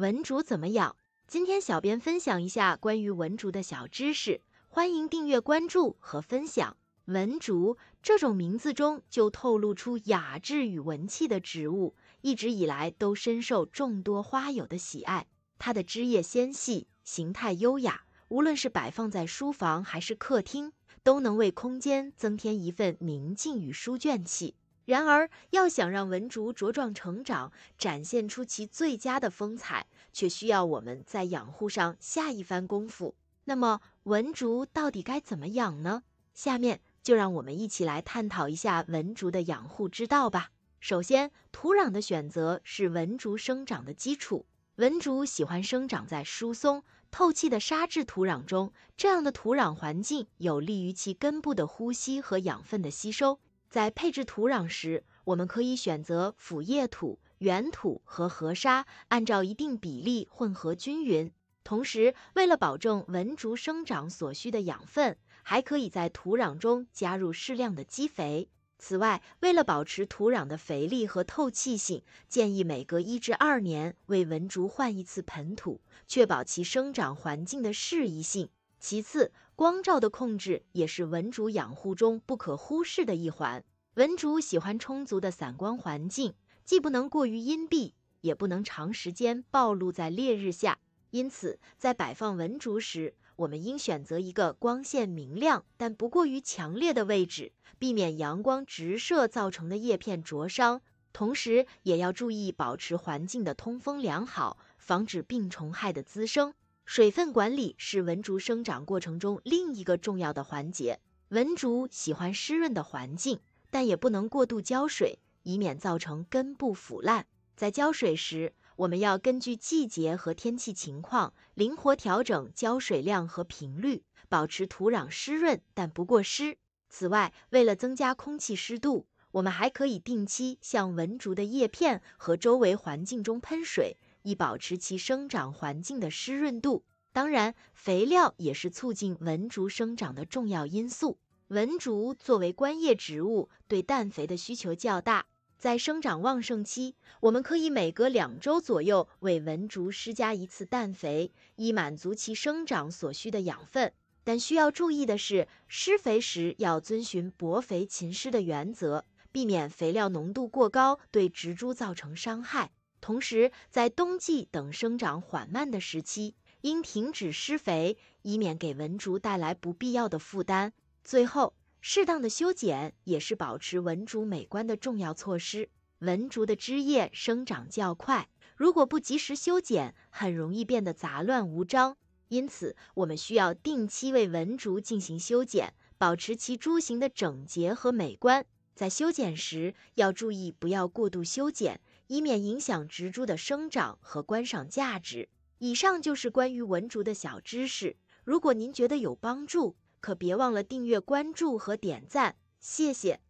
文竹怎么养？今天小编分享一下关于文竹的小知识，欢迎订阅、关注和分享。文竹这种名字中就透露出雅致与文气的植物，一直以来都深受众多花友的喜爱。它的枝叶纤细，形态优雅，无论是摆放在书房还是客厅，都能为空间增添一份宁静与书卷气。然而，要想让文竹茁壮成长，展现出其最佳的风采，却需要我们在养护上下一番功夫。那么，文竹到底该怎么养呢？下面就让我们一起来探讨一下文竹的养护之道吧。首先，土壤的选择是文竹生长的基础。文竹喜欢生长在疏松、透气的沙质土壤中，这样的土壤环境有利于其根部的呼吸和养分的吸收。在配置土壤时，我们可以选择腐叶土、原土和河沙，按照一定比例混合均匀。同时，为了保证文竹生长所需的养分，还可以在土壤中加入适量的基肥。此外，为了保持土壤的肥力和透气性，建议每隔一至二年为文竹换一次盆土，确保其生长环境的适宜性。其次，光照的控制也是文竹养护中不可忽视的一环。文竹喜欢充足的散光环境，既不能过于阴蔽，也不能长时间暴露在烈日下。因此，在摆放文竹时，我们应选择一个光线明亮但不过于强烈的位置，避免阳光直射造成的叶片灼伤。同时，也要注意保持环境的通风良好，防止病虫害的滋生。水分管理是文竹生长过程中另一个重要的环节。文竹喜欢湿润的环境，但也不能过度浇水，以免造成根部腐烂。在浇水时，我们要根据季节和天气情况灵活调整浇水量和频率，保持土壤湿润但不过湿。此外，为了增加空气湿度，我们还可以定期向文竹的叶片和周围环境中喷水。以保持其生长环境的湿润度。当然，肥料也是促进文竹生长的重要因素。文竹作为观叶植物，对氮肥的需求较大。在生长旺盛期，我们可以每隔两周左右为文竹施加一次氮肥，以满足其生长所需的养分。但需要注意的是，施肥时要遵循薄肥勤施的原则，避免肥料浓度过高对植株造成伤害。同时，在冬季等生长缓慢的时期，应停止施肥，以免给文竹带来不必要的负担。最后，适当的修剪也是保持文竹美观的重要措施。文竹的枝叶生长较快，如果不及时修剪，很容易变得杂乱无章。因此，我们需要定期为文竹进行修剪，保持其株形的整洁和美观。在修剪时，要注意不要过度修剪。以免影响植株的生长和观赏价值。以上就是关于文竹的小知识。如果您觉得有帮助，可别忘了订阅、关注和点赞，谢谢。